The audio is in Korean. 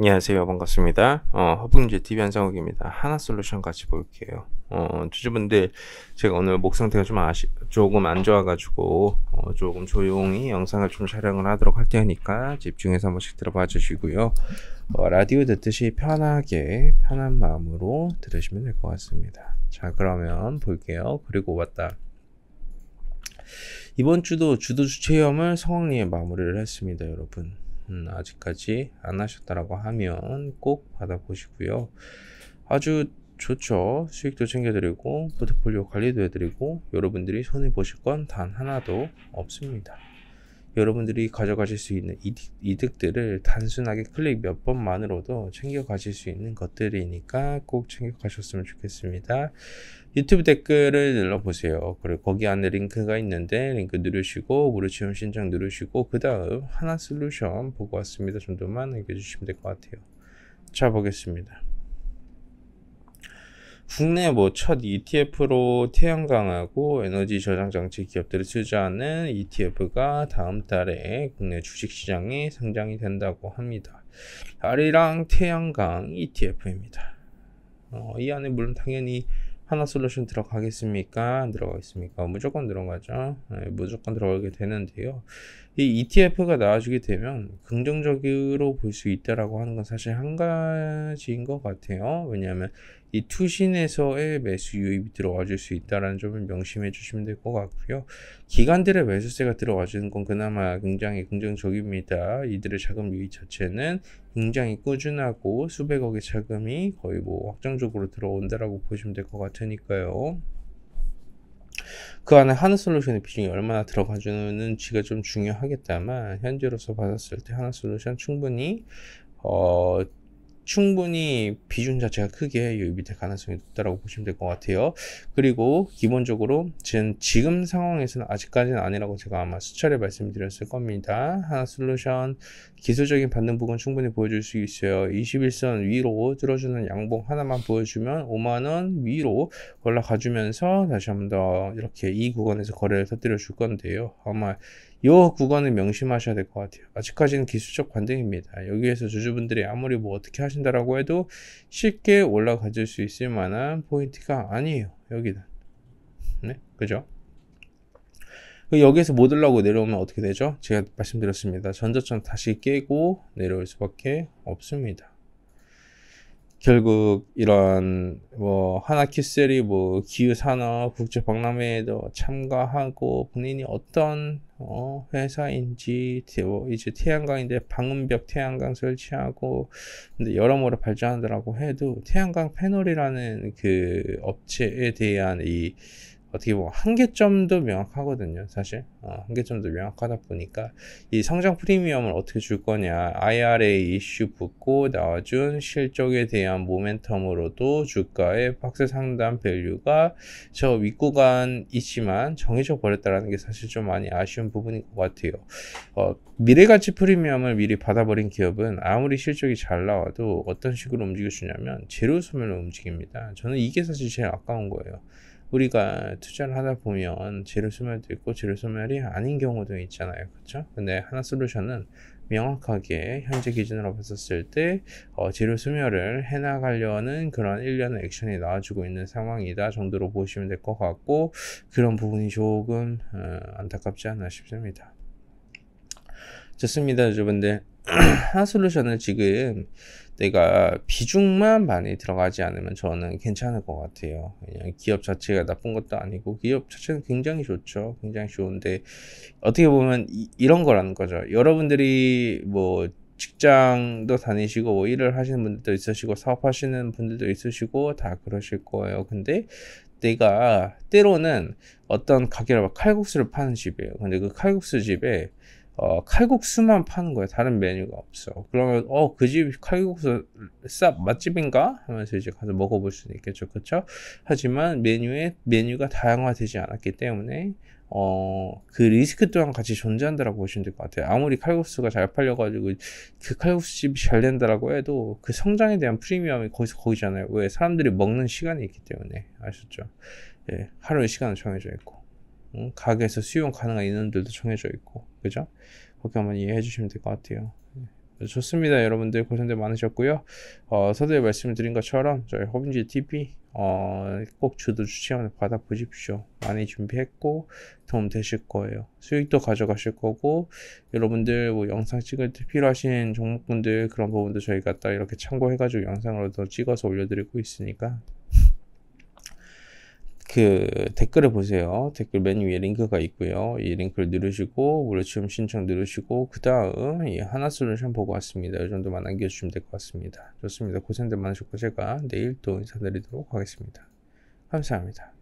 안녕하세요. 반갑습니다. 어, 허풍문제 TV 한상욱입니다. 하나솔루션 같이 볼게요. 어, 주주분들, 제가 오늘 목 상태가 좀 아시, 조금 안 좋아가지고, 어, 조금 조용히 영상을 좀 촬영을 하도록 할 테니까 집중해서 한 번씩 들어봐 주시고요. 어, 라디오 듣듯이 편하게, 편한 마음으로 들으시면 될 것 같습니다. 자, 그러면 볼게요. 그리고 왔다. 이번 주도 주도주 체험을 성황리에 마무리를 했습니다, 여러분. 음, 아직까지 안 하셨다라고 하면 꼭 받아보시고요. 아주 좋죠. 수익도 챙겨드리고 포트폴리오 관리도 해드리고 여러분들이 손해 보실 건 단 하나도 없습니다. 여러분들이 가져가실 수 있는 이득, 들을 단순하게 클릭 몇 번만으로도 챙겨가실 수 있는 것들이니까 꼭 챙겨가셨으면 좋겠습니다. 유튜브 댓글을 눌러보세요. 그리고 거기 안에 링크가 있는데 링크 누르시고 무료체험 신청 누르시고 그 다음 하나 솔루션 보고 왔습니다 정도만 남겨주시면 될 것 같아요. 자 보겠습니다. 국내 뭐 첫 ETF로 태양광하고 에너지 저장 장치 기업들을 투자하는 ETF가 다음 달에 국내 주식시장에 상장이 된다고 합니다. 아리랑 태양광 ETF입니다. 어, 이 안에 물론 당연히 하나 솔루션 들어가겠습니까? 들어가겠습니까? 무조건 들어가죠. 네, 무조건 들어가게 되는데요. 이 ETF가 나와주게 되면 긍정적으로 볼 수 있다라고 하는 건 사실 한 가지인 것 같아요. 왜냐하면 이 투신에서의 매수 유입이 들어와줄 수 있다라는 점을 명심해 주시면 될 것 같고요. 기관들의 매수세가 들어와주는 건 그나마 굉장히 긍정적입니다. 이들의 자금 유입 자체는 굉장히 꾸준하고 수백억의 자금이 거의 뭐 확정적으로 들어온다라고 보시면 될 것 같으니까요. 그 안에 하나 솔루션의 비중이 얼마나 들어가주는지가 좀 중요하겠다만 현재로서 받았을 때 하나 솔루션 충분히 어, 충분히 비중 자체가 크게 유입이 될 가능성이 높다라고 보시면 될 것 같아요. 그리고 기본적으로 지금, 지금 상황에서는 아직까지는 아니라고 제가 아마 수차례 말씀드렸을 겁니다. 하나 솔루션 기술적인 반등 부분 충분히 보여줄 수 있어요. 21선 위로 들어주는 양봉 하나만 보여주면 5만원 위로 올라가주면서 다시 한번 더 이렇게 이 구간에서 거래를 터뜨려 줄 건데요. 아마 이 구간을 명심하셔야 될 것 같아요. 아직까지는 기술적 반등입니다. 여기에서 주주분들이 아무리 뭐 어떻게 하시 하신다라고 해도 쉽게 올라가질 수 있을 만한 포인트가 아니에요. 여기는. 네? 그죠? 그 여기에서 못 올라오고 내려오면 어떻게 되죠? 제가 말씀드렸습니다. 전자천 다시 깨고 내려올 수밖에 없습니다. 결국 이런 뭐하나키스리뭐 기후산업 국제박람회에도 참가하고 본인이 어떤 어 회사인지 뭐 이제 태양광인데 방음벽 태양광 설치하고 근데 여러모로 발전하더라고 해도 태양광 패널이라는 그 업체에 대한 이 어떻게 보면 한계점도 명확하거든요, 사실. 어, 한계점도 명확하다 보니까 이 성장 프리미엄을 어떻게 줄 거냐, IRA 이슈 붙고 나와준 실적에 대한 모멘텀으로도 주가의 박스 상단 밸류가 저 윗구간 있지만 정해져 버렸다라는 게 사실 좀 많이 아쉬운 부분인 것 같아요. 어, 미래가치 프리미엄을 미리 받아버린 기업은 아무리 실적이 잘 나와도 어떤 식으로 움직여주냐면 제로 소멸로 움직입니다. 저는 이게 사실 제일 아까운 거예요. 우리가 투자를 하다 보면 지루소멸도 있고 지루소멸이 아닌 경우도 있잖아요. 그렇죠? 근데 하나 솔루션은 명확하게 현재 기준으로 봤었을 때 어, 지루 수멸을 해나가려는 그런 일련의 액션이 나와주고 있는 상황이다 정도로 보시면 될 것 같고 그런 부분이 조금 어, 안타깝지 않나 싶습니다. 좋습니다, 여러분들. 하솔루션을 지금 내가 비중만 많이 들어가지 않으면 저는 괜찮을 것 같아요. 왜냐 기업 자체가 나쁜 것도 아니고 기업 자체는 굉장히 좋죠. 굉장히 좋은데 어떻게 보면 이, 이런 거라는 거죠. 여러분들이 뭐 직장도 다니시고 뭐 일을 하시는 분들도 있으시고 사업하시는 분들도 있으시고 다 그러실 거예요. 근데 내가 때로는 어떤 가게를 칼국수를 파는 집이에요. 근데 그 칼국수 집에 어, 칼국수만 파는 거예요. 다른 메뉴가 없어. 그러면 어 그 집 칼국수 쌉 맛집인가 하면서 이제 가서 먹어볼 수는 있겠죠, 그렇죠? 하지만 메뉴에 메뉴가 다양화되지 않았기 때문에 어, 그 리스크 또한 같이 존재한다라고 보시면 될 것 같아요. 아무리 칼국수가 잘 팔려가지고 그 칼국수집이 잘 된다라고 해도 그 성장에 대한 프리미엄이 거기서 거기잖아요. 왜 사람들이 먹는 시간이 있기 때문에 아셨죠? 예, 하루의 시간을 정해져 있고. 음, 가게에서 수용 가능한 인원들도 정해져 있고 그죠? 그렇게 한번 이해해 주시면 될 것 같아요. 네, 좋습니다. 여러분들 고생들 많으셨고요. 어, 서두에 말씀드린 것처럼 저희 허빈지 TV 어, 꼭 주도 주 추천을 받아보십시오. 많이 준비했고 도움 되실 거예요. 수익도 가져가실 거고 여러분들 뭐 영상 찍을 때 필요하신 종목분들 그런 부분도 저희가 딱 이렇게 참고해가지고 영상으로도 찍어서 올려드리고 있으니까 그 댓글을 보세요. 댓글 맨 위에 링크가 있고요. 이 링크를 누르시고 무료 취업 신청 누르시고 그 다음 이 하나 솔루션 보고 왔습니다. 이 정도만 남겨주시면 될 것 같습니다. 좋습니다. 고생들 많으셨고 제가 내일 또 인사드리도록 하겠습니다. 감사합니다.